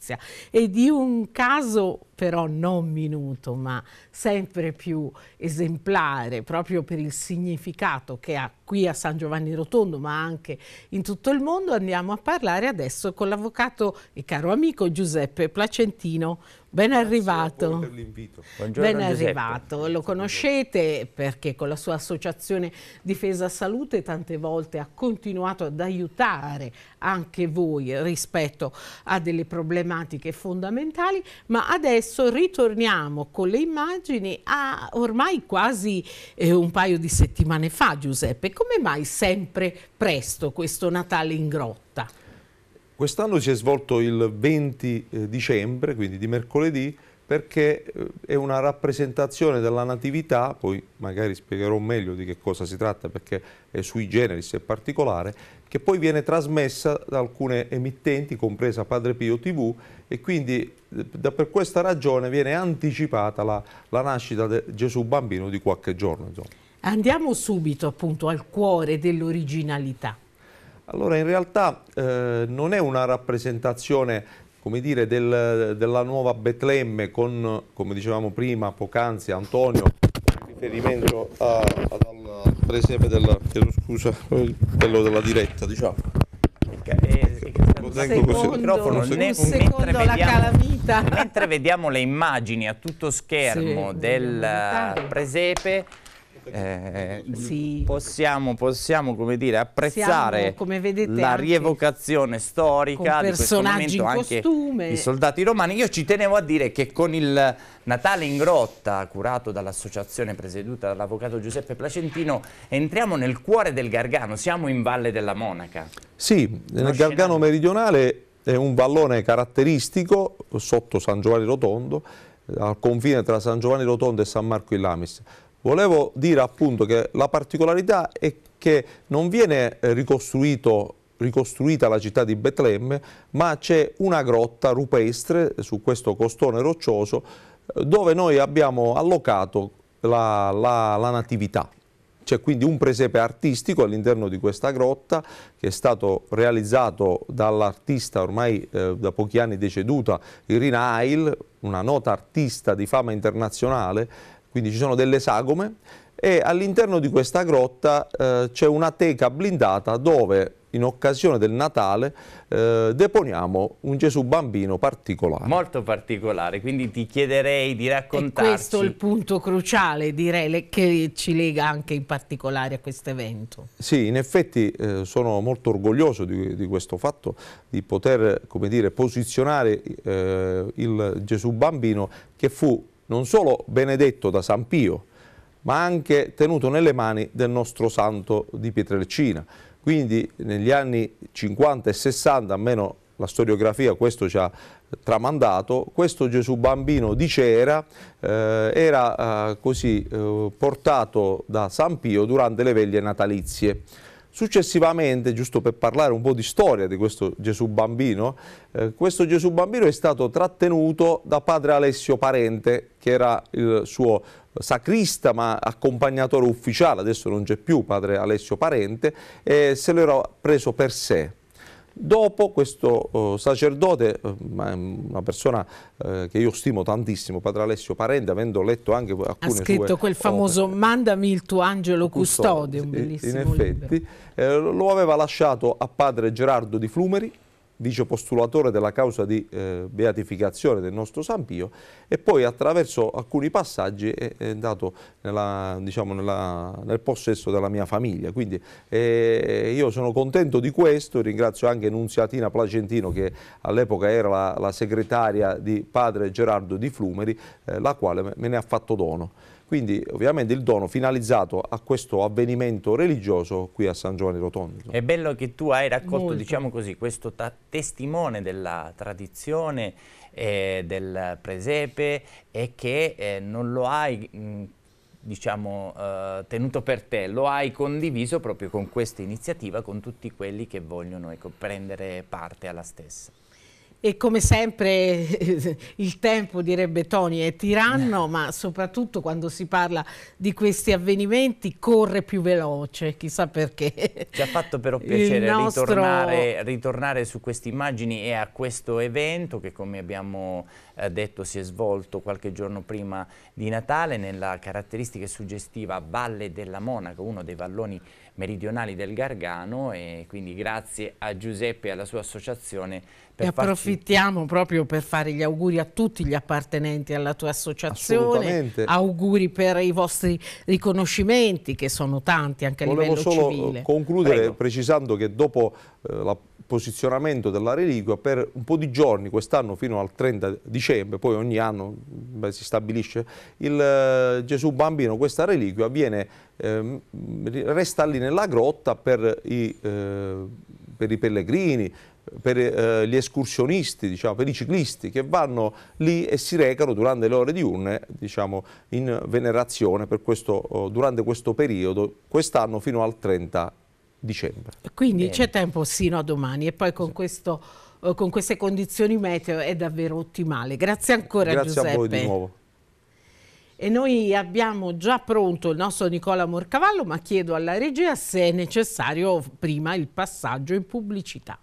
giustizia e di un caso però non minuto, ma sempre più esemplare, proprio per il significato che ha qui a San Giovanni Rotondo, ma anche in tutto il mondo, andiamo a parlare adesso con l'avvocato e caro amico Giuseppe Placentino. Ben arrivato. Buongiorno ben arrivato. Giuseppe. Lo conoscete perché con la sua associazione Difesa Salute tante volte ha continuato ad aiutare anche voi rispetto a delle problematiche fondamentali, ma adesso adesso ritorniamo con le immagini a ormai quasi eh, un paio di settimane fa, Giuseppe. Come mai sempre presto questo Natale in grotta? Quest'anno si è svolto il 20 eh, dicembre, quindi di mercoledì, perché eh, è una rappresentazione della natività, poi magari spiegherò meglio di che cosa si tratta perché è sui generis, è particolare, che poi viene trasmessa da alcune emittenti, compresa Padre Pio TV, e quindi eh, da, per questa ragione viene anticipata la, la nascita di Gesù bambino di qualche giorno. Insomma. Andiamo subito appunto al cuore dell'originalità. Allora in realtà eh, non è una rappresentazione come dire, del, della nuova Betlemme con, come dicevamo prima, poc'anzi Antonio, riferimento a, al presepe della, scusa, quello della diretta, diciamo. E, e eh, lo secondo, così. Microfono, secondo, mentre, la vediamo, calamita. mentre vediamo le immagini a tutto schermo sì, del presepe, eh, sì. Eh, possiamo, possiamo dire, apprezzare Siamo, vedete, la rievocazione storica di questo momento anche i soldati romani. Io ci tenevo a dire che con il Natale in grotta, curato dall'associazione presieduta dall'avvocato Giuseppe Placentino, entriamo nel cuore del Gargano, siamo in Valle della Monaca. Sì, Uno nel Gargano meridionale è un vallone caratteristico sotto San Giovanni Rotondo, al confine tra San Giovanni Rotondo e San Marco in Lamis Volevo dire appunto che la particolarità è che non viene eh, ricostruita la città di Betlemme, ma c'è una grotta rupestre su questo costone roccioso eh, dove noi abbiamo allocato la, la, la natività. C'è quindi un presepe artistico all'interno di questa grotta che è stato realizzato dall'artista ormai eh, da pochi anni deceduta Irina Heil, una nota artista di fama internazionale quindi ci sono delle sagome e all'interno di questa grotta eh, c'è una teca blindata dove in occasione del Natale eh, deponiamo un Gesù bambino particolare. Molto particolare, quindi ti chiederei di raccontarci. E questo è il punto cruciale, direi, che ci lega anche in particolare a questo evento. Sì, in effetti eh, sono molto orgoglioso di, di, questo fatto, di poter, come dire, posizionare eh, il Gesù bambino che fu non solo benedetto da San Pio, ma anche tenuto nelle mani del nostro santo di Pietrelcina. Quindi negli anni 50 e 60, almeno la storiografia questo ci ha tramandato, questo Gesù bambino di cera eh, era eh, così eh, portato da San Pio durante le veglie natalizie. Successivamente, giusto per parlare un po' di storia di questo Gesù bambino, eh, questo Gesù bambino è stato trattenuto da padre Alessio Parente, che era il suo sacrista ma accompagnatore ufficiale, adesso non c'è più padre Alessio Parente, e se lo era preso per sé Dopo questo eh, sacerdote, eh, una persona eh, che io stimo tantissimo, padre Alessio Parente, avendo letto anche alcune sue Ha scritto sue quel famoso opere. Mandami il tuo angelo custode, custode un bellissimo In effetti, eh, lo aveva lasciato a padre Gerardo di Flumeri, vicepostulatore della causa di eh, beatificazione del nostro San Pio e poi attraverso alcuni passaggi è, è andato nella, diciamo, nella, nel possesso della mia famiglia. Quindi eh, io sono contento di questo, ringrazio anche Nunziatina Placentino che all'epoca era la, la, segretaria di padre Gerardo di Flumeri, eh, la quale me ne ha fatto dono. Quindi ovviamente il dono finalizzato a questo avvenimento religioso qui a San Giovanni Rotondo. È bello che tu hai raccolto Molto. diciamo così, questo testimone della tradizione eh, del presepe e che eh, non lo hai... Mh, mm, diciamo, eh, tenuto per te, lo hai condiviso proprio con questa iniziativa, con tutti quelli che vogliono ecco, prendere parte alla stessa. E come sempre il tempo, direbbe Tony, è tiranno, eh. ma soprattutto quando si parla di questi avvenimenti corre più veloce, chissà perché. Ci ha fatto però piacere nostro... ritornare, ritornare, su queste immagini e a questo evento che come abbiamo eh, detto si è svolto qualche giorno prima di Natale nella caratteristica suggestiva Valle della Monaca, uno dei valloni meridionali del Gargano e quindi grazie a Giuseppe e alla sua associazione ne approfittiamo farci... proprio per fare gli auguri a tutti gli appartenenti alla tua associazione, auguri per i vostri riconoscimenti che sono tanti anche a Volevo livello civile. Volevo eh, solo concludere Prego. precisando che dopo eh, la posizionamento della reliquia per un po' di giorni, quest'anno fino al 30 dicembre, poi ogni anno beh, si stabilisce, il eh, Gesù bambino, questa reliquia viene, eh, resta lì nella grotta per i, eh, per i pellegrini, per eh, gli escursionisti, diciamo, per i ciclisti che vanno lì e si recano durante le ore diurne diciamo, in venerazione questo, durante questo periodo, quest'anno fino al 30 dicembre. Quindi c'è tempo sino a domani e poi con sì. questo con queste condizioni meteo è davvero ottimale. Grazie ancora Grazie Giuseppe. Grazie a voi di nuovo. E noi abbiamo già pronto il nostro Nicola Morcavallo, ma chiedo alla regia se è necessario prima il passaggio in pubblicità.